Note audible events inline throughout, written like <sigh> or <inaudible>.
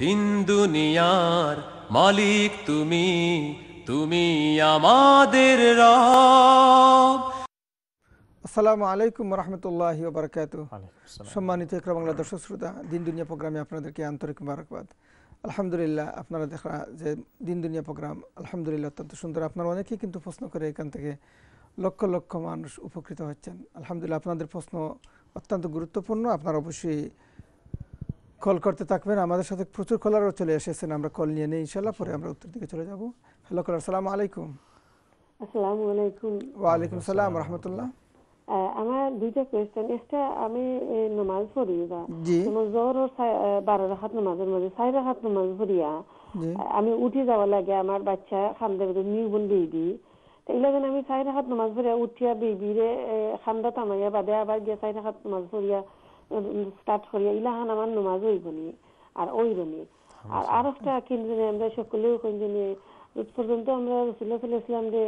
তিন দুনিয়ার মালিক তুমি তুমি আমাদের আসসালামু আলাইকুম রহমতুল্লাহ বারকাত সম্মানিত একরা বাংলা দর্শক শ্রোতা দিন দুনিয়া প্রোগ্রামে আপনাদেরকে আন্তরিক মারকবাদ আলহামদুলিল্লাহ আপনারা দেখা যে দিন দুনিয়া প্রোগ্রাম আলহামদুলিল্লাহ অত্যন্ত সুন্দর আপনারা অনেকেই কিন্তু প্রশ্ন করে এখান থেকে লক্ষ লক্ষ মানুষ উপকৃত হচ্ছেন আলহামদুলিল্লাহ আপনাদের প্রশ্ন অত্যন্ত গুরুত্বপূর্ণ আপনারা অবশ্যই কল করতে থাকবেন আমাদের সাথে প্রচুর কলারও চলে এসেছেন আমরা কল নিয়ে নিই ইনশাল্লাহ পরে আমরা উত্তর দিকে চলে যাব হ্যালো কলার সালাম আলাইকুম আসসালামু আলাইকুম সালাম আমার দুইটা কোয়েশ্চেন একটা আমি নামাজ পড়ি বা জোহর বারো রাখাত নামাজের মধ্যে রাখাত নামাজ পড়িয়া আমি উঠে যাওয়া লাগে আমার বাচ্চা খামদে নিউবন বেবি এগুলো যেন আমি চার রাখাত নামাজ পড়িয়া উঠিয়া বেবিরে খান্দা তামাইয়া বাদে আবার গিয়ে চার রাখাত নামাজ পড়িয়া স্টার্ট করি ইলাহান আমার নমাজ ওই বনি আর ওই বনি হ্যাঁ, আর হ্যাঁ। আর একটা কিন্তু আমরা সকলেও কিন্তু জন্য আজ পর্যন্ত আমরা রসুল্লাহ সাল্লাহ যে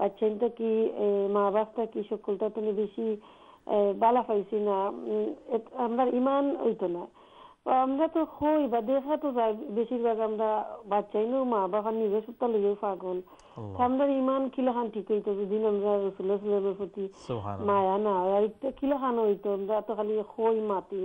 পাচ্ছেন তো কি মা বাপটা কি সকলটা তুমি বেশি বালা পাইছি না আমরা ইমান হইতো না আমৰা তো হই বা দেখা তো যায় বেশিৰভাগ আমাৰ বাচ্চাই নো মা বাবা নিজে সত্তা লইয়া পাগল আমরা ইমান কিলাখান ঠিক হইতো যেদিন আমরা রসুলের প্রতি মায়া না হয় আরেকটা কিলোহান হইতো আমরা তো খালি হই মাটি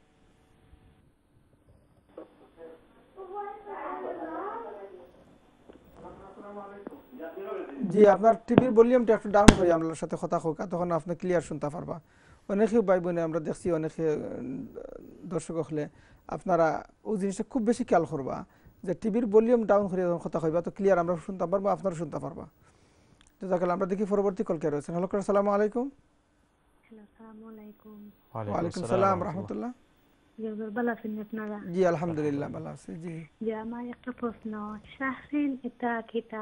জি আপনার টিভির ভলিউমটা একটু ডাউন করি আপনার সাথে কথা হোক তখন আপনি ক্লিয়ার শুনতে পারবা অনেকে ভাই বোনে আমরা দেখছি অনেকে দর্শক হলে আপনারা ওই জিনিসটা খুব বেশি খেয়াল করবা যে টিভির ভলিউম ডাউন করে যখন কথা হইবা তো ক্লিয়ার আমরা শুনতে পারবো আপনারা শুনতে পারবা তো তাকাল আমরা দেখি পরবর্তী কল কে রয়েছেন হ্যালো কার সালাম আলাইকুম ওয়ালাইকুম সালাম রহমতুল্লাহ জি আলহামদুলিল্লাহ ভালো আছি জি আমার একটা প্রশ্ন শাহরিন এটা কিতা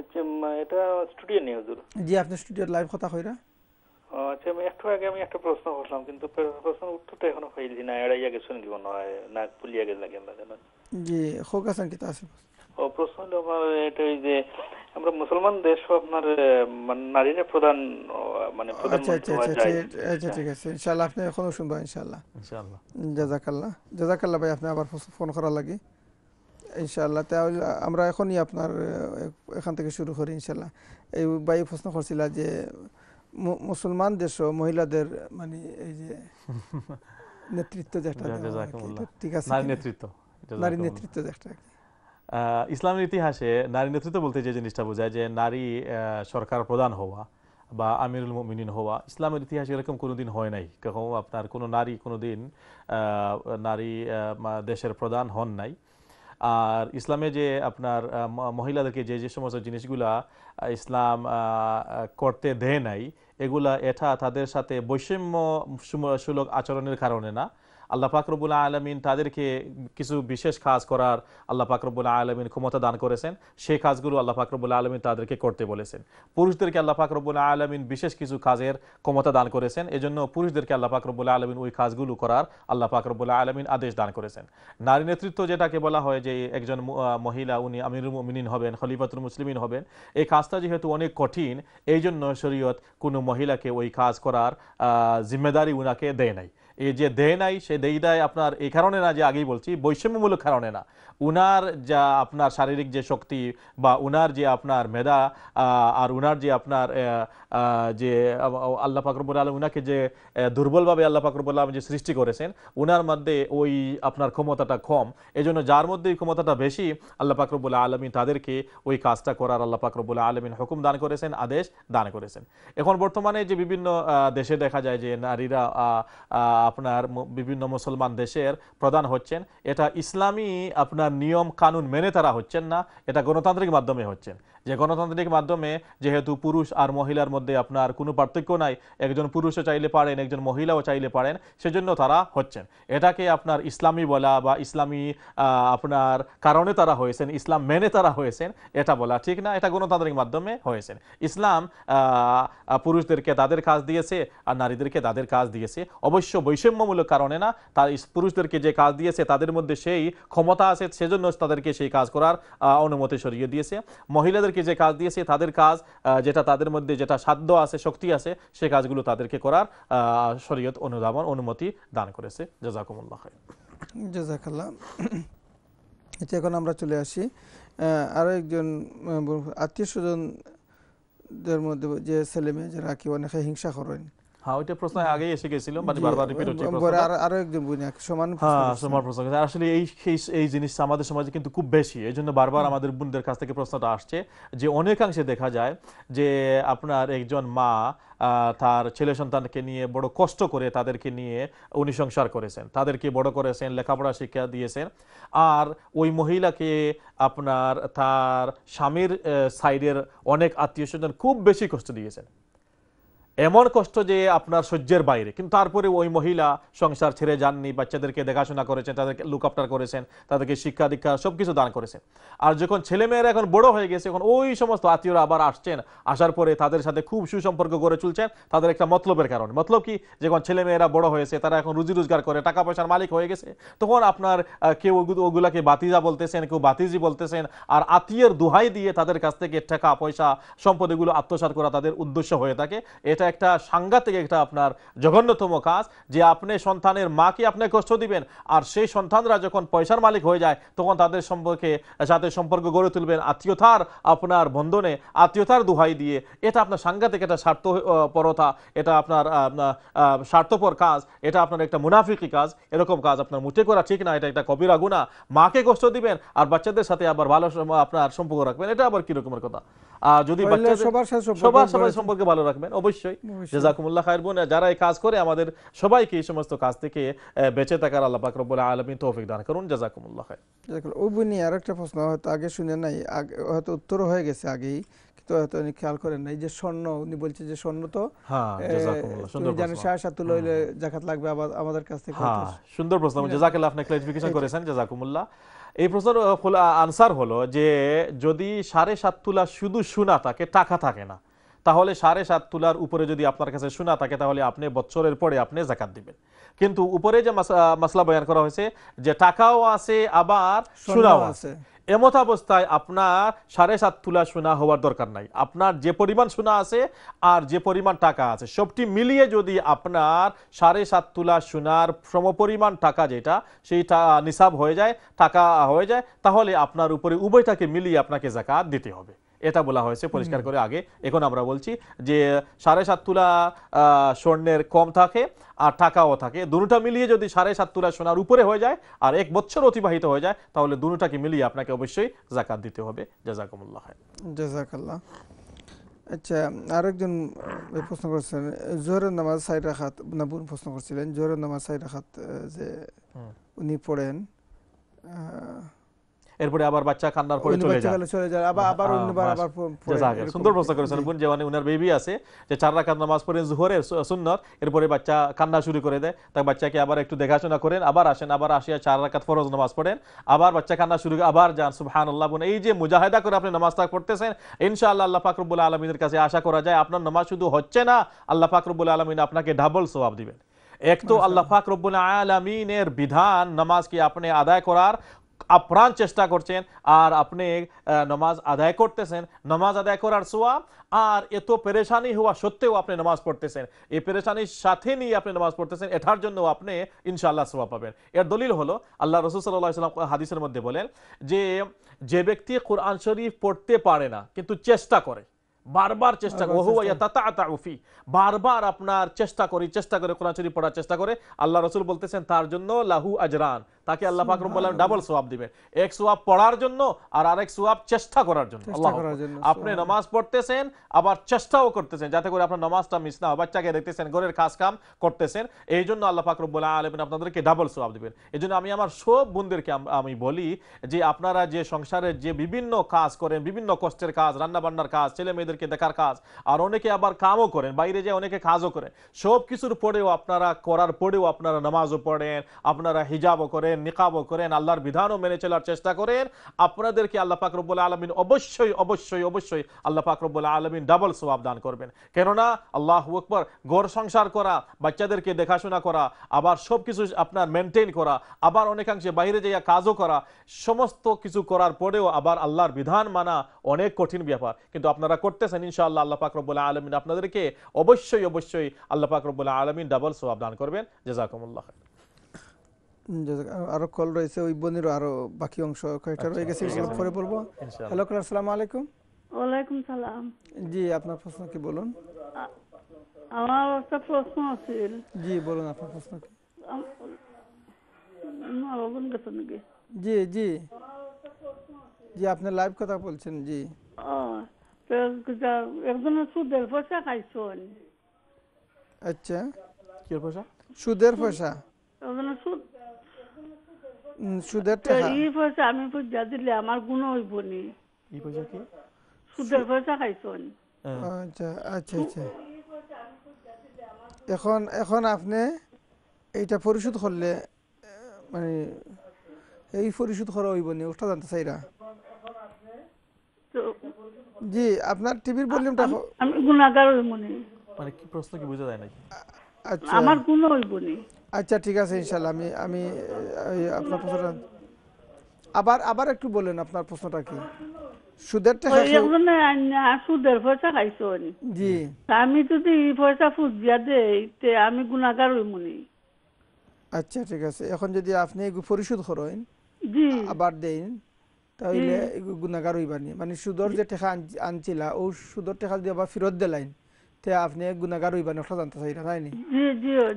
আচ্ছা, এটা স্টুডিও নিউজুল আপনি স্টুডিওর লাইভ কথা কইরা আচ্ছা একটু আগে আমি একটা প্রশ্ন কিন্তু প্রশ্ন এখনো না লাগে আচ্ছা, আছে প্রশ্ন আমার ওই যে আমরা মুসলমান দেশ আপনার মানে নারীরা প্রধান মানে আচ্ছা, আচ্ছা ঠিক আছে আপনি এখনো শুনবেন ইনশাআল্লাহ ইনশাআল্লাহ জাযাকাল্লাহ ভাই আপনি আবার ফোন করা লাগে ইনশাল্লাহ তাহলে আমরা এখনই আপনার এখান থেকে শুরু করি ইনশাল্লাহ এই বাই প্রশ্ন করছিল যে মুসলমান দেশ মহিলাদের মানে এই যে <laughs> নেতৃত্ব যেটা ঠিক আছে নারী নেতৃত্ব নারী নেতৃত্ব যেটা ইসলামের ইতিহাসে নারী নেতৃত্ব বলতে যে জিনিসটা বোঝায় যে নারী সরকার প্রধান হওয়া বা আমিরুল মিনিন হওয়া ইসলামের ইতিহাসে এরকম কোনো দিন হয় নাই কখনো আপনার কোনো নারী কোনো দিন নারী দেশের প্রধান হন নাই আর ইসলামে যে আপনার মহিলাদেরকে যে যে সমস্ত জিনিসগুলা ইসলাম করতে দেয় নাই এগুলা এটা তাদের সাথে বৈষম্য সুলভ আচরণের কারণে না আল্লাহ পাকরবুল্লা আলমিন তাদেরকে কিছু বিশেষ কাজ করার আল্লাহ পাকরবুল্লা আলমিন ক্ষমতা দান করেছেন সেই কাজগুলো আল্লাহ পাকরবুল্লা আলমিন তাদেরকে করতে বলেছেন পুরুষদেরকে আল্লাহ পাকরবুল্লা আলমিন বিশেষ কিছু কাজের ক্ষমতা দান করেছেন এজন্য পুরুষদেরকে আল্লাহ পাকরবুল্লা আলমিন ওই কাজগুলো করার আল্লাহ পাকরবুল্লা আলমিন আদেশ দান করেছেন নারী নেতৃত্ব যেটাকে বলা হয় যে একজন মহিলা উনি আমিরুল মিনিন হবেন খলিফাতুল মুসলিমিন হবেন এই কাজটা যেহেতু অনেক কঠিন এই জন্য শরীয়ত কোনো মহিলাকে ওই কাজ করার জিম্মেদারি উনাকে দেয় নাই এই যে দেয় নাই সে দেই দেয় আপনার এই কারণে না যে আগেই বলছি বৈষম্যমূলক কারণে না উনার যা আপনার শারীরিক যে শক্তি বা উনার যে আপনার মেধা আর উনার যে আপনার যে আল্লাহ ফাকরবুল আলম উনাকে যে দুর্বলভাবে আল্লাহ ফাকরবুল আলম যে সৃষ্টি করেছেন উনার মধ্যে ওই আপনার ক্ষমতাটা কম এজন্য যার মধ্যে ক্ষমতাটা বেশি আল্লাহ ফাকরবুল আলমী তাদেরকে ওই কাজটা করার আল্লাহ ফাকরবুল আলমিন হুকুম দান করেছেন আদেশ দান করেছেন এখন বর্তমানে যে বিভিন্ন দেশে দেখা যায় যে নারীরা আপনার বিভিন্ন মুসলমান দেশের প্রধান হচ্ছেন এটা ইসলামী আপনার নিয়ম কানুন মেনে তারা হচ্ছেন না এটা গণতান্ত্রিক মাধ্যমে হচ্ছেন যে গণতান্ত্রিক মাধ্যমে যেহেতু পুরুষ আর মহিলার মধ্যে আপনার কোনো পার্থক্য নাই একজন পুরুষও চাইলে পারেন একজন মহিলাও চাইলে পারেন সেজন্য তারা হচ্ছেন এটাকে আপনার ইসলামী বলা বা ইসলামী আপনার কারণে তারা হয়েছেন ইসলাম মেনে তারা হয়েছেন এটা বলা ঠিক না এটা গণতান্ত্রিক মাধ্যমে হয়েছেন ইসলাম পুরুষদেরকে তাদের কাজ দিয়েছে আর নারীদেরকে তাদের কাজ দিয়েছে অবশ্য বৈষম্যমূলক কারণে না তার পুরুষদেরকে যে কাজ দিয়েছে তাদের মধ্যে সেই ক্ষমতা আছে সেজন্য তাদেরকে সেই কাজ করার অনুমতি সরিয়ে দিয়েছে মহিলাদের তাদেরকে যে কাজ দিয়েছে তাদের কাজ যেটা তাদের মধ্যে যেটা সাধ্য আছে শক্তি আছে সে কাজগুলো তাদেরকে করার শরীয়ত অনুদামন অনুমতি দান করেছে জাজাকুমুল্লাহ জাজাকাল্লাহ এটা আচ্ছা, এখন আমরা চলে আসি আরও একজন আত্মীয় স্বজনদের মধ্যে যে ছেলেমেয়ে যারা কি অনেক হিংসা করেন হ্যাঁ ওইটা প্রশ্ন আগেই এসে গেছিল মানে হ্যাঁ, ছেলে সন্তানকে নিয়ে বড় কষ্ট করে তাদেরকে নিয়ে উনি করেছেন তাদেরকে বড় করেছেন লেখাপড়া শিক্ষা দিয়েছেন আর ওই মহিলাকে আপনার তার স্বামীর সাইডের অনেক আত্মীয় স্বজন খুব বেশি কষ্ট দিয়েছেন এমন কষ্ট যে আপনার সহ্যের বাইরে কিন্তু তারপরে ওই মহিলা সংসার ছেড়ে যাননি বাচ্চাদেরকে দেখাশোনা করেছেন তাদেরকে লুক আপটার করেছেন তাদেরকে শিক্ষা দীক্ষা সব কিছু দান করেছেন আর যখন ছেলেমেয়েরা এখন বড় হয়ে গেছে এখন ওই সমস্ত আত্মীয়রা আবার আসছেন আসার পরে তাদের সাথে খুব সুসম্পর্ক গড়ে চলছেন তাদের একটা মতলবের কারণে মতলব কি যখন ছেলেমেয়েরা বড় হয়েছে তারা এখন রুজি রোজগার করে টাকা পয়সার মালিক হয়ে গেছে তখন আপনার কেউ ওগুলাকে বাতিজা বলতেছেন কেউ বাতিজি বলতেছেন আর আত্মীয়ের দোহাই দিয়ে তাদের কাছ থেকে টাকা পয়সা সম্পদ এগুলো আত্মসাত করা তাদের উদ্দেশ্য হয়ে থাকে এটা এটা একটা সাংঘাতিক একটা আপনার জঘন্যতম কাজ যে আপনি সন্তানের মাকে আপনি কষ্ট দিবেন আর সেই সন্তানরা যখন পয়সার মালিক হয়ে যায় তখন তাদের সম্পর্কে সাথে সম্পর্ক গড়ে তুলবেন আত্মীয়তার আপনার বন্ধনে আত্মীয়তার দুহাই দিয়ে এটা আপনার সাংঘাতিক একটা স্বার্থপরতা এটা আপনার স্বার্থপর কাজ এটা আপনার একটা মুনাফিকি কাজ এরকম কাজ আপনার মুঠে করা ঠিক না এটা একটা কবিরা গুণা মাকে কষ্ট দিবেন আর বাচ্চাদের সাথে আবার ভালো আপনার সম্পর্ক রাখবেন এটা আবার কিরকমের কথা আর যদি সবার সাথে সম্পর্কে ভালো রাখবেন অবশ্যই অবশ্যই জাজাকুমুল্লাহ খায়ের বোন যারা এই কাজ করে আমাদের সবাইকে এই সমস্ত কাজ থেকে বেঁচে থাকার আল্লাহ পাক রব্বুল আলমী তৌফিক দান করুন জাজাকুমুল্লাহ খায় ও বোনি আর একটা প্রশ্ন হয়তো আগে শুনে নাই হয়তো উত্তর হয়ে গেছে আগেই তো হয়তো উনি খেয়াল করেন নাই যে স্বর্ণ উনি বলছে যে স্বর্ণ তো হ্যাঁ, জানেন সাড়ে সাত লইলে হ্যাঁ। জাকাত লাগবে আমাদের কাছ থেকে হ্যাঁ, সুন্দর প্রশ্ন জাজাকাল্লাহ আপনি ক্লারিফিকেশন করেছেন জাজাকুমুল্লাহ এই প্রশ্নের আনসার হলো যে যদি সাড়ে সাত তুলা শুধু সোনা থাকে টাকা থাকে না তাহলে সাড়ে সাত তুলার উপরে যদি আপনার কাছে শোনা থাকে তাহলে আপনি বছরের পরে আপনি জাকাত দিবেন কিন্তু উপরে যে মাসলা বয়ান করা হয়েছে যে টাকাও আছে আবার সোনাও আছে এমত অবস্থায় আপনার সাড়ে সাত তুলা সোনা হওয়ার দরকার নাই আপনার যে পরিমাণ সোনা আছে আর যে পরিমাণ টাকা আছে সবটি মিলিয়ে যদি আপনার সাড়ে সাত তুলা সোনার সমপরিমাণ টাকা যেটা সেইটা নিসাব হয়ে যায় টাকা হয়ে যায় তাহলে আপনার উপরে উভয়টাকে মিলিয়ে আপনাকে জাকাত দিতে হবে এটা বলা হয়েছে পরিষ্কার করে আগে এখন আমরা বলছি যে সাড়ে সাত তুলা স্বর্ণের কম থাকে আর টাকাও থাকে দুটা মিলিয়ে যদি সাড়ে সাত তুলা সোনার উপরে হয়ে যায় আর এক বছর অতিবাহিত হয়ে যায় তাহলে দুটাকে মিলিয়ে আপনাকে অবশ্যই জাকাত দিতে হবে জাজাকুমুল্লাহ জাজাকাল্লাহ আচ্ছা আরেকজন প্রশ্ন করছেন জোহরের নামাজ সাইড রাখাত বোন প্রশ্ন করছিলেন জোহরের নামাজ সাইড রাখাত যে উনি পড়েন এরপরে আবার বাচ্চা কান্নার পরে চলে যায় চলে যায় আবার হ্যাঁ, আবার হ্যাঁ, অন্যবার আবার সুন্দর প্রশ্ন করেছেন কোন জওয়ানি উনার বেবি আছে যে চার রাকাত নামাজ পড়ে জোহরের সুন্নত এরপরে বাচ্চা কান্না শুরু করে দেয় তার বাচ্চাকে আবার একটু দেখাশোনা করেন আবার আসেন আবার আসিয়া চার রাকাত ফরজ নামাজ পড়েন আবার বাচ্চা কান্না শুরু আবার যান সুবহানাল্লাহ বোন এই যে মুজাহিদা করে আপনি নামাজ তাক পড়তেছেন ইনশাআল্লাহ আল্লাহ পাক রব্বুল আলামিনের কাছে আশা করা যায় আপনার নামাজ শুধু হচ্ছে না আল্লাহ পাক রব্বুল আলামিন আপনাকে ডাবল সওয়াব দিবেন এক তো আল্লাহ ফাক রব্বুল আলমিনের বিধান নামাজকে আপনি আদায় করার আপ্রাণ চেষ্টা করছেন আর আপনি নমাজ আদায় করতেছেন নমাজ আদায় করার সোয়াব আর এত পেরেশানি হওয়া সত্ত্বেও আপনি নমাজ পড়তেছেন এই পেরেশানির সাথে নিয়ে আপনি নমাজ পড়তেছেন এটার জন্য আপনি ইনশাল্লাহ সোয়া পাবেন এর দলিল হলো আল্লাহ রসুল সাল্লাহ হাদিসের মধ্যে বলেন যে যে ব্যক্তি কোরআন শরীফ পড়তে পারে না কিন্তু চেষ্টা করে বারবার চেষ্টা করে বারবার আপনার চেষ্টা করি চেষ্টা করে কোরআন শরীফ পড়ার চেষ্টা করে আল্লাহ রসুল বলতেছেন তার জন্য লাহু আজরান তাকে আল্লাহ পাক রব্বুল আলামিন ডাবল সওয়াব দিবেন এক সওয়াব পড়ার জন্য আর আরেক সওয়াব চেষ্টা করার জন্য আল্লাহ আপনি নামাজ পড়তেছেন আবার চেষ্টাও করতেছেন যাতে করে আপনার নামাজটা মিস না হয় বাচ্চাকে দেখতেছেন ঘরের কাজ কাম করতেছেন এই জন্য আল্লাহ পাক রব্বুল আলামিন আপনাদেরকে ডাবল সওয়াব দিবেন এই জন্য আমি আমার সব বন্ধুদেরকে আমি বলি যে আপনারা যে সংসারের যে বিভিন্ন কাজ করেন বিভিন্ন কষ্টের কাজ রান্না বান্নার কাজ ছেলে মেয়েদেরকে দেখার কাজ আর অনেকে আবার কামও করেন বাইরে যে অনেকে কাজও করেন সব কিছুর পরেও আপনারা করার পরেও আপনারা নামাজও পড়েন আপনারা হিজাবও করেন করেন নিকাবও করেন আল্লাহর বিধানও মেনে চলার চেষ্টা করেন আপনাদেরকে আল্লাহ ফাকরবুল আলমিন অবশ্যই অবশ্যই অবশ্যই আল্লাহ ফাকরবুল আলমিন ডাবল সোয়াব দান করবেন কেননা আল্লাহ আকবর গোর সংসার করা বাচ্চাদেরকে দেখাশোনা করা আবার সব কিছু আপনার মেনটেন করা আবার অনেকাংশে বাইরে যাইয়া কাজও করা সমস্ত কিছু করার পরেও আবার আল্লাহর বিধান মানা অনেক কঠিন ব্যাপার কিন্তু আপনারা করতেছেন ইনশাআল্লাহ আল্লাহ ফাকরবুল আলমিন আপনাদেরকে অবশ্যই অবশ্যই আল্লাহ ফাকরবুল আলমিন ডাবল সোয়াব দান করবেন জেজাকুমুল্লাহ আরো কল রয়েছে ওই বনির আরো বাকি অংশ কয়েকটা আচ্ছা, রয়ে গেছে সেগুলো পরে বলবো হ্যালো কলার সালাম আলাইকুম ওয়ালাইকুম সালাম জি আপনার প্রশ্ন কি বলুন আমার একটা প্রশ্ন আছে জি বলুন আপনার প্রশ্ন কি জি জি জি আপনি লাইভ কথা বলছেন জি একজনের সুদের পয়সা খাইছেন আচ্ছা কি পয়সা সুদের পয়সা সুদ সুদের টাকা ই পয়সা আমি পয়সা দিলে আমার গুণ হইব নি ই পয়সা কি সুদের পয়সা খাইছন হ্যাঁ। আচ্ছা আচ্ছা আচ্ছা এখন এখন আপনি এইটা পরিশোধ করলে মানে এই পরিশোধ করা হইব নি ওটা জানতে চাইরা জি আপনার টিভির ভলিউমটা আমি গুণাগার হইব নি মানে কি প্রশ্ন কি বুঝা যায় নাকি আচ্ছা আমার গুণ হইব নি আচ্ছা ঠিক আছে ইনশাল্লাহ আমি আমি আপনার প্রশ্নটা আবার আবার একটু বলেন আপনার প্রশ্নটা কি সুদের টাকা সুদের পয়সা জি আমি যদি পয়সা দিয়া দেই তে আমি আচ্ছা ঠিক আছে এখন যদি আপনি আবার দেন তাহলে হইবানি মানে সুদর যে আনছিলা ও সুদর টাকা দিয়ে আবার ফেরত দিলাইন তে আপনি গুণাগার হইবা নটা জানতে চাই না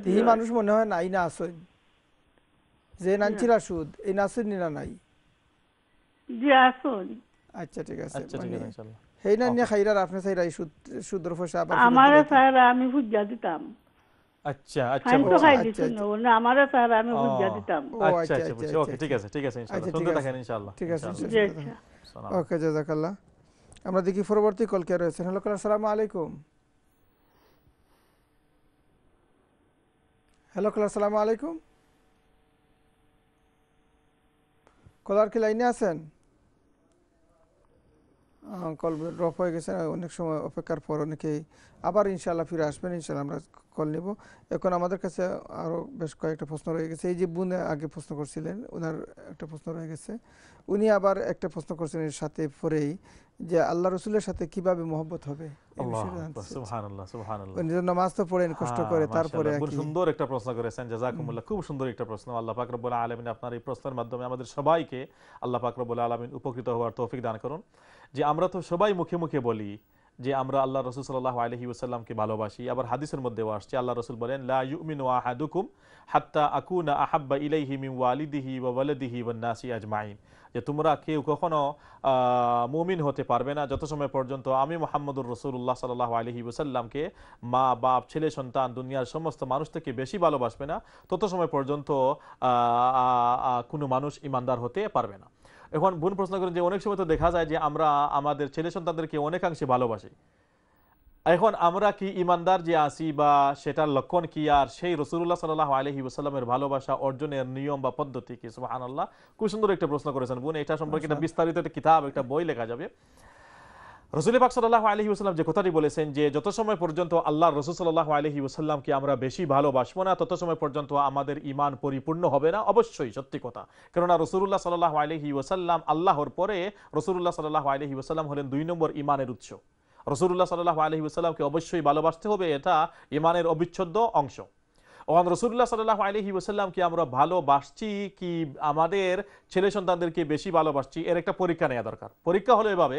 তাই মানুষ মনে হয় নাই না আসই যে নানচিরা সুদ এই নাসুদ না নাই আচ্ছা ঠিক আছে সেই আচ্ছা, না নিয়ে খাইরা আপনি চাইরা সুদ সুদর পয়সা আমার স্যার আমি হুজ্জা দিতাম আচ্ছা আচ্ছা স্যার আমি দিতাম আচ্ছা আচ্ছা, আচ্ছা, আচ্ছা ওকে ঠিক আছে ঠিক আছে ইনশাআল্লাহ থাকেন ইনশাআল্লাহ ঠিক আছে ওকে জাযাকাল্লাহ আমরা দেখি পরবর্তী কল কে রয়েছেন হ্যালো আসসালামু আলাইকুম হ্যালো ক্লাস সালামু আলাইকুম কলার কি লাইনে আছেন কল ড্রপ হয়ে গেছে অনেক সময় অপেক্ষার পর অনেকেই আবার ইনশাল্লাহ ফিরে আসবেন ইনশাল্লাহ আমরা কল নেব এখন আমাদের কাছে আরও বেশ কয়েকটা প্রশ্ন রয়ে গেছে এই যে বুনে আগে প্রশ্ন করছিলেন ওনার একটা প্রশ্ন রয়ে গেছে উনি আবার একটা প্রশ্ন করছেন এর সাথে পরেই যে আল্লাহ রসুলের সাথে কিভাবে মহব্বত হবে হ্যাঁ, আল্লাহ ফাকরবুল আলমিন উপকৃত হওয়ার তৌফিক দান করুন যে আমরা তো সবাই মুখে মুখে বলি যে আমরা আল্লাহ রসুল সাল্লাহ আলহি ওসাল্লামকে ভালোবাসি আবার হাদিসের মধ্যেও আসছে আল্লাহ রসুল বলেন লাউমিন ওয়াহাদুকুম হাত্তা আকুনা আহাব্বা মিম ওয়ালিদিহি ওয়ালাদিহি নাসি আজমাইন যে তোমরা কেউ কখনো মুমিন হতে পারবে না যত সময় পর্যন্ত আমি মোহাম্মদুর রসুল্লাহ সাল্লাহ আলহি ওসাল্লামকে মা বাপ ছেলে সন্তান দুনিয়ার সমস্ত মানুষ থেকে বেশি ভালোবাসবে না তত সময় পর্যন্ত কোনো মানুষ ইমানদার হতে পারবে না এখন বোন প্রশ্ন করেন যে অনেক সময় তো দেখা যায় যে আমরা আমাদের ছেলে সন্তানদেরকে অনেকাংশে ভালোবাসি এখন আমরা কি ইমানদার যে আসি বা সেটার লক্ষণ কি আর সেই রসুল্লাহ সাল্লাহ আলহি ওসাল্লামের ভালোবাসা অর্জনের নিয়ম বা পদ্ধতি কি সুবাহ আনাল্লাহ খুব সুন্দর একটা প্রশ্ন করেছেন বোন এটা সম্পর্কে একটা আচ্ছা। বিস্তারিত একটা কিতাব একটা বই লেখা যাবে রসুল পাক সাল্লাহ আলহি ওসাল্লাম যে কথাটি বলেছেন যে যত সময় পর্যন্ত আল্লাহ রসুল সাল্লাহ আলহি ওসাল্লামকে আমরা বেশি ভালোবাসবো না তত সময় পর্যন্ত আমাদের ইমান পরিপূর্ণ হবে না অবশ্যই সত্যি কথা কেননা রসুল্লাহ সাল্লাহ আলহি ওসাল্লাম আল্লাহর পরে রসুল্লাহ সাল্লাহ আলহি ওসাল্লাম হলেন দুই নম্বর ইমানের উৎস রসুল্লাহ সাল্লাহ আলহি ওসাল্লামকে অবশ্যই ভালোবাসতে হবে এটা ইমানের অবিচ্ছেদ্য অংশ ওহান রসুল্লাহ সাল্লাহ আলহি ওসাল্লামকে আমরা ভালোবাসছি কি আমাদের ছেলে সন্তানদেরকে বেশি ভালোবাসছি এর একটা পরীক্ষা নেওয়া দরকার পরীক্ষা হলো এভাবে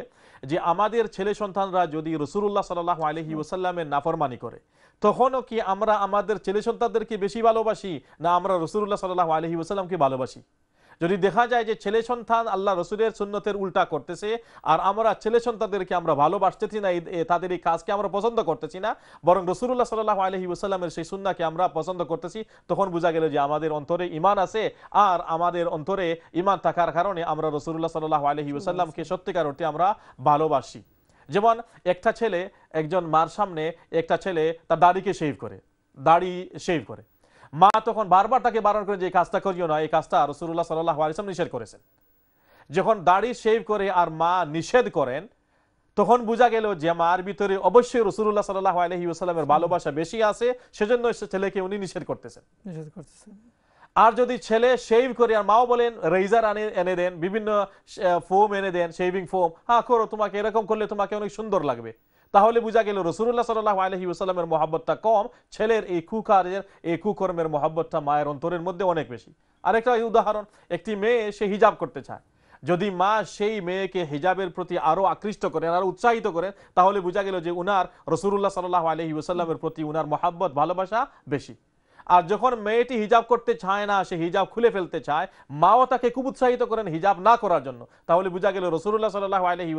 যে আমাদের ছেলে সন্তানরা যদি রসুল্লাহ সাল্লাহ আলহি ওসাল্লামের নাফরমানি করে তখনও কি আমরা আমাদের ছেলে সন্তানদেরকে বেশি ভালোবাসি না আমরা রসুল্লাহ সাল্লাহ আলহি ওসাল্লামকে ভালোবাসি যদি দেখা যায় যে ছেলে সন্তান আল্লাহ রসুলের সুন্নতের উল্টা করতেছে আর আমরা ছেলে সন্তানদেরকে আমরা ভালোবাসতেছি না তাদের এই কাজকে আমরা পছন্দ করতেছি না বরং রসুল্লাহ সাল্লাহ আলহি ওসাল্লামের সেই সুন্নাকে আমরা পছন্দ করতেছি তখন বোঝা গেল যে আমাদের অন্তরে ইমান আছে আর আমাদের অন্তরে ইমান থাকার কারণে আমরা রসুল্লাহ সাল্লাহ আলহি ওসাল্লামকে সত্যিকার অর্থে আমরা ভালোবাসি যেমন একটা ছেলে একজন মার সামনে একটা ছেলে তার দাড়িকে শেভ করে দাড়ি শেভ করে মা তখন বারবার তাকে বারণ করে যে এই কাজটা করিও না এই কাজটা রসুল্লাহ সাল্লাহ আলিসাম নিষেধ করেছেন যখন দাড়ি শেভ করে আর মা নিষেধ করেন তখন বোঝা গেল যে মার ভিতরে অবশ্যই রসুল্লাহ সাল্লাহ আলহি আসালামের ভালোবাসা বেশি আছে সেজন্য ছেলেকে উনি নিষেধ করতেছেন নিষেধ করতেছেন আর যদি ছেলে শেভ করে আর মাও বলেন রেজার আনে এনে দেন বিভিন্ন ফোম এনে দেন শেভিং ফোম হ্যাঁ করো তোমাকে এরকম করলে তোমাকে অনেক সুন্দর লাগবে তাহলে বোঝা গেল রসুল্লাহ সাল্লাহ আলহি ওসাল্লামের মহাব্বতটা কম ছেলের এই কুকারের এই কুকর্মের মহাব্বতটা মায়ের অন্তরের মধ্যে অনেক বেশি আরেকটা উদাহরণ একটি মেয়ে সে হিজাব করতে চায় যদি মা সেই মেয়েকে হিজাবের প্রতি আরও আকৃষ্ট করেন আরও উৎসাহিত করেন তাহলে বোঝা গেল যে উনার রসুল্লাহ সাল্লাহ আলহি ওসাল্লামের প্রতি উনার মহাব্বত ভালোবাসা বেশি আর যখন মেয়েটি হিজাব করতে চায় না সে হিজাব খুলে ফেলতে চায় মাও তাকে খুব উৎসাহিত করেন হিজাব না করার জন্য তাহলে বোঝা গেল রসুল্লাহ সাল্লাহ আলহি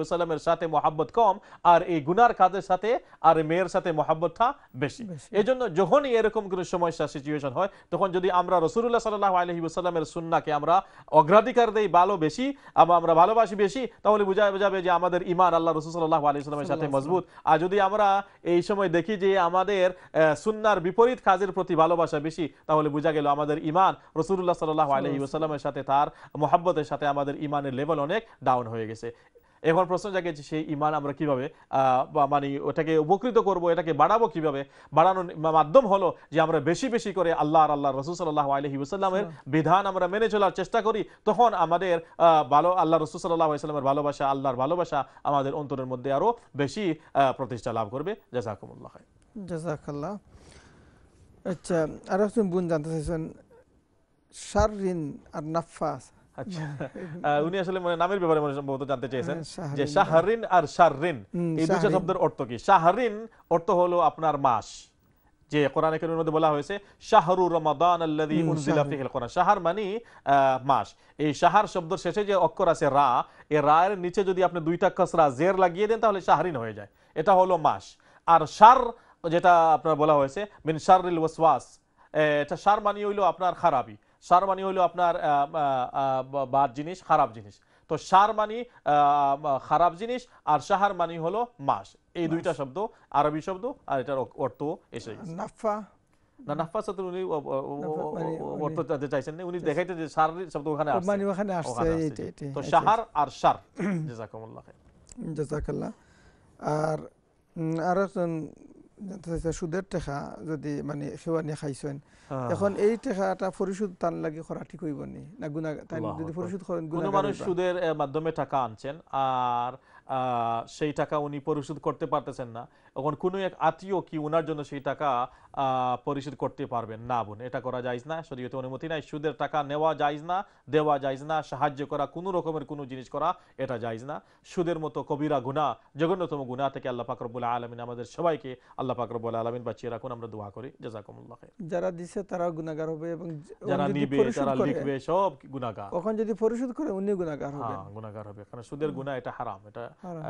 সাথে মহাব্বত কম আর এই গুনার কাজের সাথে আর মেয়ের সাথে মহাব্বতটা বেশি এজন্য যখনই এরকম কোনো সমস্যা সিচুয়েশন হয় তখন যদি আমরা রসুল্লাহ সাল্লাহ আলহি সুন্নাকে আমরা অগ্রাধিকার দেই ভালো বেশি আবার আমরা ভালোবাসি বেশি তাহলে বোঝা যাবে যে আমাদের ইমান আল্লাহ রসুল সাল্লাহ আলি সাল্লামের সাথে মজবুত আর যদি আমরা এই সময় দেখি যে আমাদের সুন্নার বিপরীত কাজের প্রতি ভালোবাসা ভালোবাসা বেশি তাহলে বোঝা গেল আমাদের ইমান রসুল্লাহ সাল্লাহ আলহিউসালামের সাথে তার মোহাব্বতের সাথে আমাদের ইমানের লেভেল অনেক ডাউন হয়ে গেছে এখন প্রশ্ন জাগে যে সেই ইমান আমরা কিভাবে মানে ওটাকে উপকৃত করব এটাকে বাড়াবো কিভাবে বাড়ানোর মাধ্যম হলো যে আমরা বেশি বেশি করে আল্লাহ আর আল্লাহ রসুল সাল্লাহ আলহিউসাল্লামের বিধান আমরা মেনে চলার চেষ্টা করি তখন আমাদের ভালো আল্লাহ রসুল সাল্লাহ ইসলামের ভালোবাসা আল্লাহর ভালোবাসা আমাদের অন্তরের মধ্যে আরও বেশি প্রতিষ্ঠা লাভ করবে জাজাকুমুল্লাহ জাজাকাল্লাহ আচ্ছা আর একজন বোন জানতে চাইছেন আর আচ্ছা উনি আসলে মানে নামের ব্যাপারে মানে সম্ভবত জানতে হ্যাঁ, চেয়েছেন যে শাহরিন আর শাররিন এই দুটো শব্দের অর্থ কি শাহরিন অর্থ হলো আপনার মাস যে কোরআনে মধ্যে বলা হয়েছে শাহরু রমাদান উনজিলা কোরআন শাহর মানে মাস এই শাহর শব্দ শেষে যে অক্ষর আছে রা এই রা এর নিচে যদি আপনি দুইটা কসরা জের লাগিয়ে দেন তাহলে শাহরিন হয়ে যায় এটা হলো মাস আর শার যেটা আপনার বলা হয়েছে মিন ওয়াসওয়াস এটা সার মানি হইলো আপনার খারাপই সার মানি হইলো আপনার বাদ জিনিস খারাপ জিনিস তো সার মানি খারাপ জিনিস আর সাহার মানি হলো মাস এই দুইটা শব্দ আরবি শব্দ আর এটার অর্থ এসে নাফা নাফা উনি অর্থ চাইছেন উনি দেখাইতে শব্দ ওখানে আসছে মানে সাহার আর সার <clears throat> আর সুদের টেকা যদি মানে সেবা নিয়ে খাইছেন এখন এই টেকাটা পরিশোধ তার লাগে করা ঠিক হইব নি না গুণা যদি পরিশোধ করেন কোনো মানুষ সুদের মাধ্যমে টাকা আনছেন আর সেই টাকা উনি পরিশোধ করতে পারতেছেন না এখন কোনো এক আত্মীয় কি ওনার জন্য সেই টাকা পরিশোধ করতে পারবেন না বোন এটা করা যায় না শরীয়তে অনুমতি নাই সুদের টাকা নেওয়া যায় না দেওয়া যায় না সাহায্য করা কোনো রকমের কোনো জিনিস করা এটা যায় না সুদের মতো কবিরা গুণা জঘন্যতম গুণা থেকে আল্লাহ ফাকরবুল আলমিন আমাদের সবাইকে আল্লাহ ফাকরবুল আলমিন বাঁচিয়ে রাখুন আমরা দোয়া করি জাজাকুমুল্লাহ যারা দিছে তারা গুণাগার হবে এবং যারা নিবে যারা লিখবে সব গুণাগার ওখানে যদি পরিশোধ করে উনি গুণাগার হবে হ্যাঁ, গুণাগার হবে কারণ সুদের গুণা এটা হারাম এটা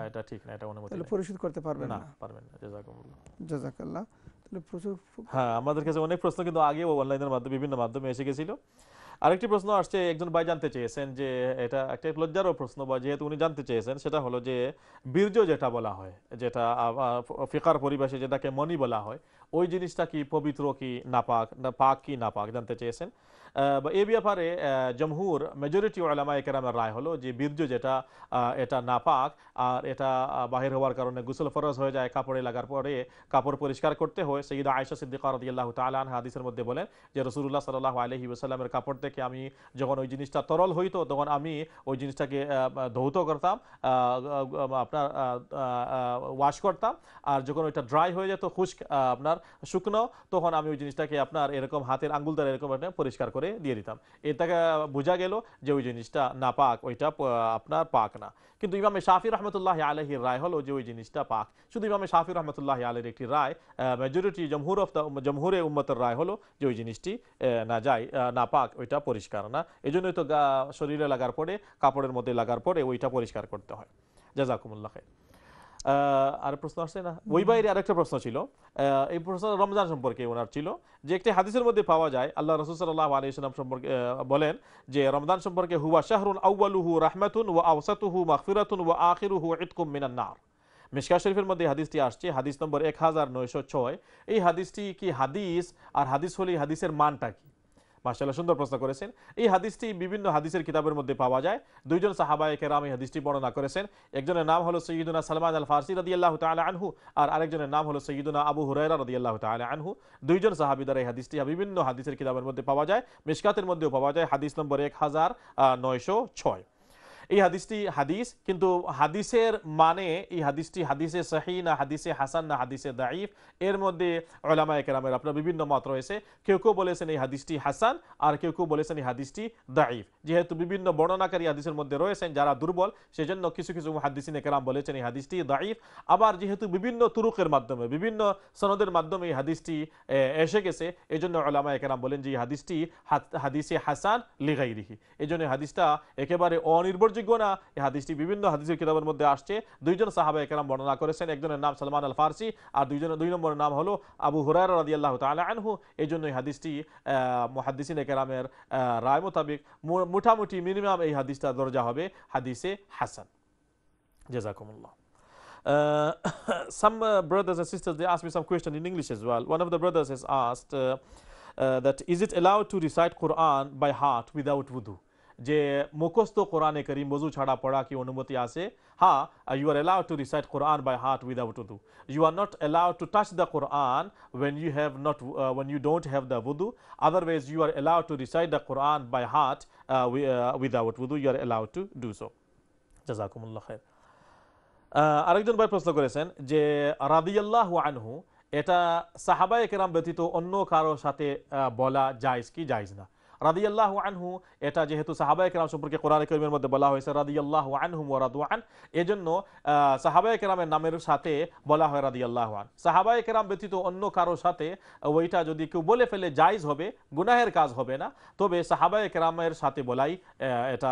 এটা ঠিক না এটা অনুমতি পরিশোধ করতে পারবে না পারবেন হ্যাঁ, আরেকটি প্রশ্ন আসছে একজন ভাই জানতে চেয়েছেন যে এটা একটা লজ্জারও প্রশ্ন বা যেহেতু উনি জানতে চেয়েছেন সেটা হলো যে বীর্য যেটা বলা হয় যেটা ফিকার পরিবেশে যেটাকে মনি বলা হয় ওই জিনিসটা কি পবিত্র কি নাপাক না পাক কি নাপাক জানতে চেয়েছেন এ ব্যাপারে জমহুর মেজরিটি আলামা একরামের রায় হলো যে বীর্য যেটা এটা নাপাক আর এটা বাহির হওয়ার কারণে গুসল ফরজ হয়ে যায় কাপড়ে লাগার পরে কাপড় পরিষ্কার করতে হয় সঈদা আয়সা সিদ্দিকার রদিয়াল্লাহ তালান হাদিসের মধ্যে বলেন যে রসুল্লাহ সাল্লাহ আলহি ওসাল্লামের কাপড় থেকে আমি যখন ওই জিনিসটা তরল হইতো তখন আমি ওই জিনিসটাকে ধৌত করতাম আপনার ওয়াশ করতাম আর যখন ওইটা ড্রাই হয়ে যেত খুশক আপনার শুকনো তখন আমি ওই জিনিসটাকে আপনার এরকম হাতের আঙ্গুল দ্বারা এরকম পরিষ্কার করে দিয়ে দিতাম এটাকে বোঝা গেল যে ওই জিনিসটা না পাক ওইটা আপনার পাক না কিন্তু ইমামে শাফি রহমতুল্লাহ আলহির রায় হলো যে ওই জিনিসটা পাক শুধু ইমামে শাফি রহমতুল্লাহ আলের একটি রায় মেজরিটি জমহুর অফ দ্য জমহুরে উম্মতের রায় হলো যে ওই জিনিসটি না যায় না পাক ওইটা পরিষ্কার না এই জন্যই তো শরীরে লাগার পরে কাপড়ের মধ্যে লাগার পরে ওইটা পরিষ্কার করতে হয় জাজাকুমুল্লাহ খাই আর প্রশ্ন আসছে না ওই বাইরে আরেকটা প্রশ্ন ছিল এই প্রশ্ন রমজান সম্পর্কে ওনার ছিল যে একটি হাদিসের মধ্যে পাওয়া যায় আল্লাহ সাল্লাহ আলী ইসলাম সম্পর্কে বলেন যে রমজান সম্পর্কে হুয়া শাহরুন আউ্বালুহু রাহমাতুন ও হু মাহফিরাতুন ও হু ইতকুম মিনান্নার মিশকা শরীফের মধ্যে হাদিসটি আসছে হাদিস নম্বর এক হাজার নয়শো ছয় এই হাদিসটি কি হাদিস আর হাদিস হলে হাদিসের মানটা কি মার্শাল্লাহ সুন্দর প্রশ্ন করেছেন এই হাদিসটি বিভিন্ন হাদিসের কিতাবের মধ্যে পাওয়া যায় দুইজন সাহাবায় কেরাম এই হাদিসটি বর্ণনা করেছেন একজনের নাম হলো সৈয়দুনা সালমান আল ফার্সি রদি আল্লাহ তালা আনহু আর আরেকজনের নাম হলো সৈয়দুনা আবু হুরাইরা রদি আল্লাহ তালা আনহু দুইজন দ্বারা এই হাদিসটি বিভিন্ন হাদিসের কিতাবের মধ্যে পাওয়া যায় মিসকাতের মধ্যেও পাওয়া যায় হাদিস নম্বর এক হাজার নয়শো ছয় এই হাদিসটি হাদিস কিন্তু হাদিসের মানে এই হাদিসটি হাদিসে সাহি না হাদিসে হাসান না হাদিসে দাইফ এর মধ্যে ওলামা একরামের আপনার বিভিন্ন মত রয়েছে কেউ কেউ বলেছেন এই হাদিসটি হাসান আর কেউ কেউ বলেছেন এই হাদিসটি দাইফ যেহেতু বিভিন্ন বর্ণনাকারী হাদিসের মধ্যে রয়েছেন যারা দুর্বল সেজন্য কিছু কিছু হাদিসিন একরাম বলেছেন এই হাদিসটি দাইফ আবার যেহেতু বিভিন্ন তুরুকের মাধ্যমে বিভিন্ন সনদের মাধ্যমে এই হাদিসটি এসে গেছে এই জন্য ওলামা একরাম বলেন যে এই হাদিসটি হাদিসে হাসান রিহি এই জন্য হাদিসটা একেবারে অনির্ভরযোগ্য গ্রহণযোগ্য না এই হাদিসটি বিভিন্ন হাদিসের কিতাবের মধ্যে আসছে দুইজন সাহাবা একরাম বর্ণনা করেছেন একজনের নাম সালমান আল ফার্সি আর দুইজনের দুই নম্বরের নাম হলো আবু হুরায় রাজি আল্লাহ তালহু এই জন্য এই হাদিসটি মুহাদ্দিসিন একরামের রায় মোতাবেক মোটামুটি মিনিমাম এই হাদিসটা দরজা হবে হাদিসে Hasan জেজাকুমুল্লাহ Uh, some uh, brothers and sisters they asked me some question in English as well. One of the brothers has asked uh, that is it allowed to recite Quran by heart without wudu? যে মুখস্ত কোরআনে করিম বজু ছাড়া পড়া কি অনুমতি আছে হা you are allowed to recite Quran by heart without উদু you are not allowed to touch the Quran when you have not when you don't have the উদু otherwise you are allowed to recite the Quran by heart without উদু you are allowed to do so জাজাকুমুল্লাহ খায়ের আরেকজন ভাই প্রশ্ন করেছেন যে রাদিয়াল্লাহু আনহু এটা সাহাবা কেরাম ব্যতীত অন্য কারো সাথে বলা জায়জ কি জায়জ না রাদি আল্লাহ আনহু এটা যেহেতু সাহাবা কেরাম সম্পর্কে কোরআন করিমের মধ্যে বলা হয়েছে রাদি আল্লাহ আনহুম ও রাদুয়ান এজন্য সাহাবায় একরামের নামের সাথে বলা হয় রাদি আল্লাহ আন সাহাবায় একরাম ব্যতীত অন্য কারো সাথে ওইটা যদি কেউ বলে ফেলে জায়জ হবে গুনাহের কাজ হবে না তবে সাহাবায় একরামের সাথে বলাই এটা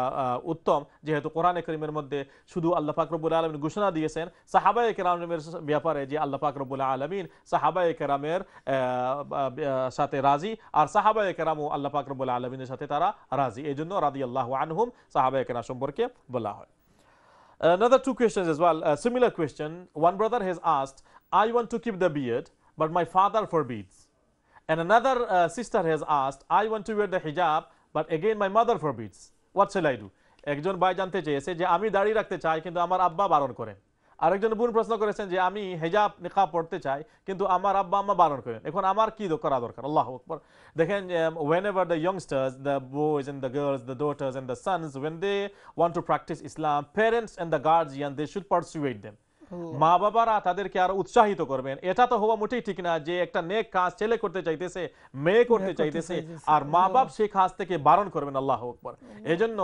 উত্তম যেহেতু কোরআন করিমের মধ্যে শুধু আল্লাহ ফাকরবুল আলমিন ঘোষণা দিয়েছেন সাহাবায় একরামের ব্যাপারে যে আল্লাহ ফাকরবুল আলমিন সাহাবা একরামের সাথে রাজি আর সাহাবা একরামও আল্লাহ ফাকরবুল আলমিনের সাথে তারা রাজি এই জন্য রাজি আল্লাহ আনহুম সাহাবা একরা সম্পর্কে বলা হয় Another two questions as well, a similar question. One brother has asked, I want to keep the beard, but my father forbids. And another uh, sister has asked, I want to wear the hijab, but again my mother forbids. What shall I do? একজন ভাই জানতে চেয়েছে যে আমি দাড়ি রাখতে চাই কিন্তু আমার আব্বা বারণ করেন আরেকজন বোন প্রশ্ন করেছেন যে আমি হিজাব নিকাব পড়তে চাই কিন্তু আমার আব্বা আম্মা বারণ করেন এখন আমার কি দ করা দরকার আল্লাহু আকবার দেখেন যে 𝑤ℎ𝑒𝑛𝑒𝑣𝑒𝑟 𝑡ℎ𝑒 𝑦𝑜𝑢𝑛𝑔𝑠𝑡𝑒𝑟𝑠 𝑡ℎ𝑒 𝑏𝑜𝑦𝑠 𝑎𝑛𝑑 𝑡ℎ𝑒 𝑔𝑖𝑟𝑙𝑠 𝑡ℎ𝑒 𝑑𝑜𝑡ℎ𝑒𝑟𝑠 𝑎𝑛𝑑 𝑡ℎ𝑒 𝑠𝑢𝑛𝑠 𝑤ℎ𝑒𝑛 𝑡ℎ𝑒𝑦 𝑤𝑎𝑛𝑡 𝑡𝑜 𝑝𝑟𝑎𝑐𝑡𝑖𝑠𝑒 𝑖𝑠𝑙𝑎𝑚 𝑝𝑎𝑟𝑒𝑛𝑡𝑠 𝑎𝑛𝑑 𝑡ℎ𝑒 𝑔𝑎𝑟𝑑𝑖𝑎𝑛 𝑡ℎ𝑒𝑦 𝑠ℎ𝑜𝑢𝑙𝑑 𝑝𝑒𝑟𝑠𝑢𝑎𝑑𝑒 𝑑𝑒𝑚 মা বাবারা তাদেরকে আরো উৎসাহিত করবেন এটা তো হওয়া মোটেই ঠিক না যে একটা নেক কাজ ছেলে করতে চাইতেছে মেয়ে করতে চাইতেছে আর মা বাপ সেই কাজ থেকে বারণ করবেন আল্লাহ আকবর এজন্য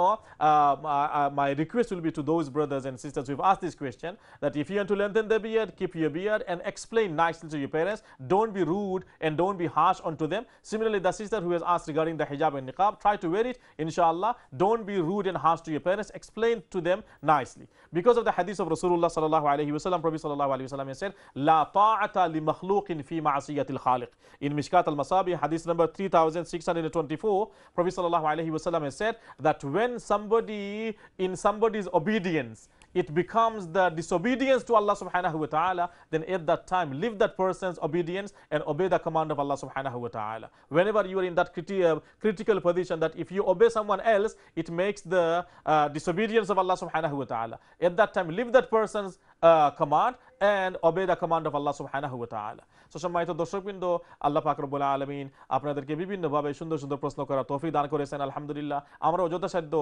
my request will be to those brothers and sisters who've আস this question that if you want to lengthen the beard keep your beard and explain nicely to your parents don't be rude and don't be harsh on to them similarly the sister who has asked regarding the hijab and niqab try to wear it ইনশাআল্লাহ don't be rude and harsh to your parents explain to them nicely because of the হাদিস of রসুল্লাহ সাল্লাহ আলহি وسلم Prophet صلى الله عليه وسلم said لا طاعة لمخلوق في معصية الخالق in Mishkat al-Masabi hadith number 3624 Prophet صلى الله عليه وسلم said that when somebody in somebody's obedience it becomes the disobedience to Allah subhanahu wa ta'ala, then at that time leave that person's obedience and obey the command of Allah subhanahu wa ta'ala. Whenever you are in that criti uh, critical position that if you obey someone else, it makes the uh, disobedience of Allah subhanahu wa ta'ala. At that time leave that person's uh, command and obey the command of Allah subhanahu wa ta'ala. সুসম্মানিত দর্শকবৃন্দ আল্লাহ পাকরবুল্লা আলমিন আপনাদেরকে বিভিন্নভাবে সুন্দর সুন্দর প্রশ্ন করা তফি দান করেছেন আলহামদুলিল্লাহ আমরা যথাসাধ্য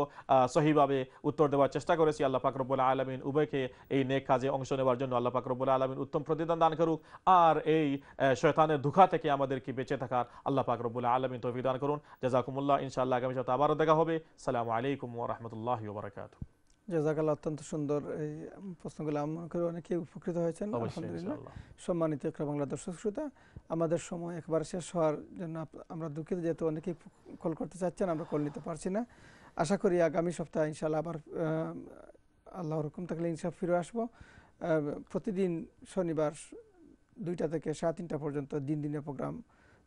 সহিভাবে উত্তর দেওয়ার চেষ্টা করেছি আল্লাহ পাকরবুল্লা আলমিন উভয়কে এই নেক কাজে অংশ নেওয়ার জন্য আল্লাহ পাকরবুল্লা আলমিন উত্তম প্রতিদান দান করুক আর এই শয়তানের ধোখা থেকে আমাদেরকে বেঁচে থাকার আল্লাহ পাকরবুল্লা আলমিন তফি দান করুন জাজাকুমুল্লাহ ইনশাআল্লাহ আগামী সাথে আবারও দেখা হবে সালামু আলাইকুম ওরহমতুল্লাহ বারকাত জাজাকাল্লাহ অত্যন্ত সুন্দর এই প্রশ্নগুলো আমি মনে করি অনেকেই উপকৃত হয়েছেন আলহামদুলিল্লাহ সম্মানিত একরা বাংলা দর্শক শ্রোতা আমাদের সময় একবার শেষ হওয়ার জন্য আমরা দুঃখিত যেহেতু অনেকেই কল করতে চাচ্ছেন আমরা কল নিতে পারছি না আশা করি আগামী সপ্তাহে ইনশাল্লাহ আবার আল্লাহর হুকুম থাকলে ইনশাল ফিরে আসবো প্রতিদিন শনিবার দুইটা থেকে সাড়ে তিনটা পর্যন্ত দিন দিনে প্রোগ্রাম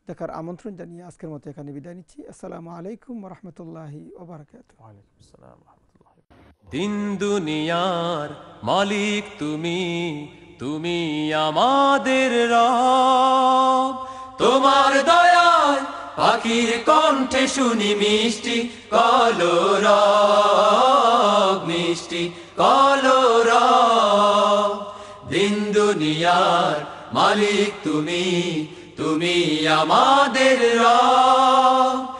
দেখার আমন্ত্রণ জানিয়ে আজকের মতো এখানে বিদায় নিচ্ছি আসসালামু আলাইকুম রহমতুল্লাহি ওবরাকাত দিন দুনিয়ার মালিক তুমি তুমি আমাদের রব তোমার দয়ায় পাখির কণ্ঠে শুনি মিষ্টি কলো মিষ্টি কলো দিন দুনিয়ার মালিক তুমি তুমি আমাদের রব